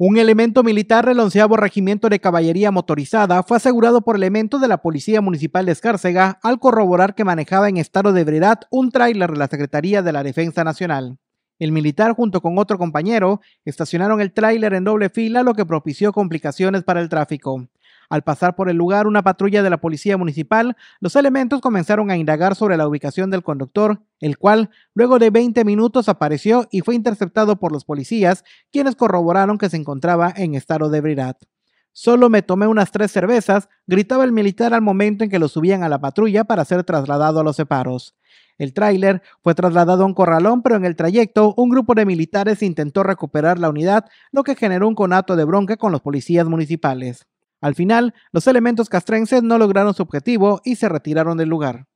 Un elemento militar del onceavo regimiento de caballería motorizada fue asegurado por elementos de la Policía Municipal de Escárcega al corroborar que manejaba en estado de ebriedad un tráiler de la Secretaría de la Defensa Nacional. El militar junto con otro compañero estacionaron el tráiler en doble fila lo que propició complicaciones para el tráfico. Al pasar por el lugar una patrulla de la policía municipal, los elementos comenzaron a indagar sobre la ubicación del conductor, el cual, luego de 20 minutos, apareció y fue interceptado por los policías, quienes corroboraron que se encontraba en estado de ebriedad. Solo me tomé unas tres cervezas, gritaba el militar al momento en que lo subían a la patrulla para ser trasladado a los separos. El tráiler fue trasladado a un corralón, pero en el trayecto un grupo de militares intentó recuperar la unidad, lo que generó un conato de bronca con los policías municipales. Al final, los elementos castrenses no lograron su objetivo y se retiraron del lugar.